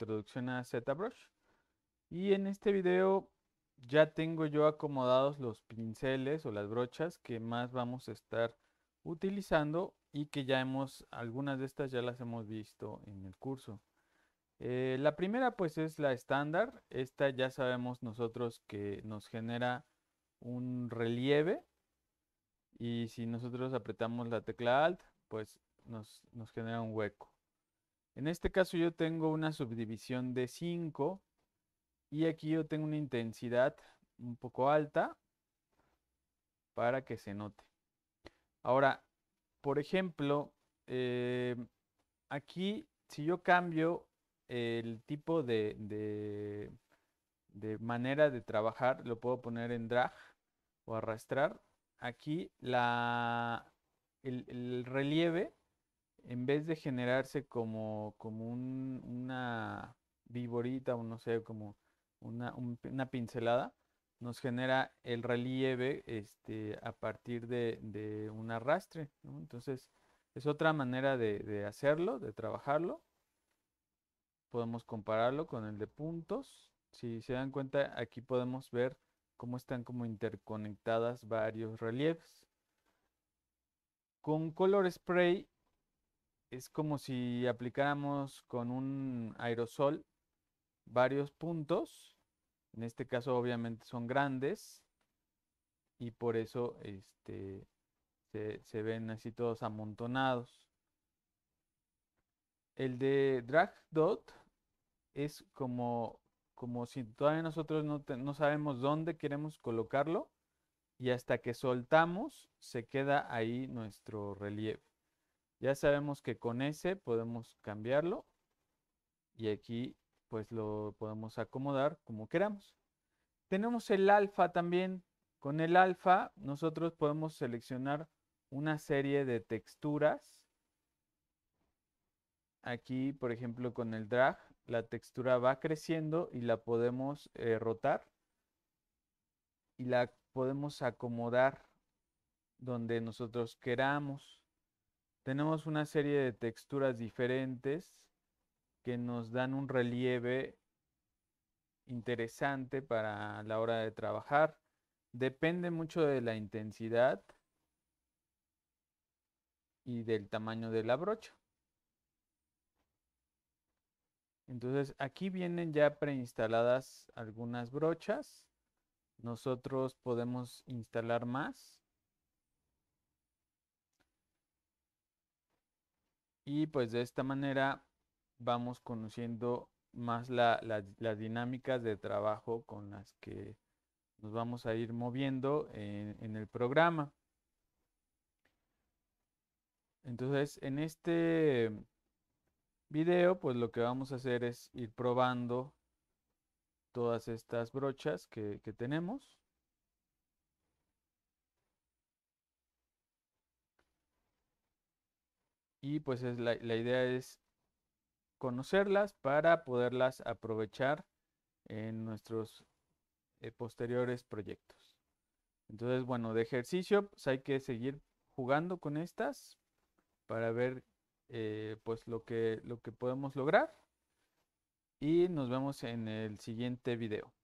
introducción a ZBrush. Y en este video ya tengo yo acomodados los pinceles o las brochas que más vamos a estar utilizando y que ya hemos, algunas de estas ya las hemos visto en el curso. Eh, la primera pues es la estándar, esta ya sabemos nosotros que nos genera un relieve y si nosotros apretamos la tecla alt pues nos genera un hueco. En este caso yo tengo una subdivisión de 5 y aquí yo tengo una intensidad un poco alta para que se note. Ahora, por ejemplo, eh, aquí si yo cambio el tipo de, manera de trabajar, lo puedo poner en drag o arrastrar. Aquí la, el relieve en vez de generarse como, como una viborita o no sé, como una, pincelada, nos genera el relieve este, a partir de, un arrastre. Entonces, es otra manera de, de hacerlo, de trabajarlo. Podemos compararlo con el de puntos. Si se dan cuenta, aquí podemos ver cómo están como interconectadas varios relieves. Con Color Spray es como si aplicáramos con un aerosol varios puntos. En este caso obviamente son grandes y por eso este, se, ven así todos amontonados. El de drag dot es como, como si todavía nosotros no sabemos dónde queremos colocarlo y hasta que soltamos se queda ahí nuestro relieve. Ya sabemos que con ese podemos cambiarlo y aquí pues lo podemos acomodar como queramos. Tenemos el alfa también. Con el alfa nosotros podemos seleccionar una serie de texturas. Aquí, por ejemplo, con el drag, la textura va creciendo y la podemos eh, rotar y la podemos acomodar donde nosotros queramos tenemos una serie de texturas diferentes que nos dan un relieve interesante para la hora de trabajar. Depende mucho de la intensidad y del tamaño de la brocha. Entonces aquí vienen ya preinstaladas algunas brochas. Nosotros podemos instalar más. Y pues de esta manera vamos conociendo más las dinámicas de trabajo con las que nos vamos a ir moviendo en, el programa. Entonces, en este video, pues lo que vamos a hacer es ir probando todas estas brochas que, que tenemos. y pues es la, idea es conocerlas para poderlas aprovechar en nuestros eh, posteriores proyectos. Entonces, bueno, de ejercicio pues, hay que seguir jugando con estas para ver eh, pues lo que, lo que podemos lograr y nos vemos en el siguiente video.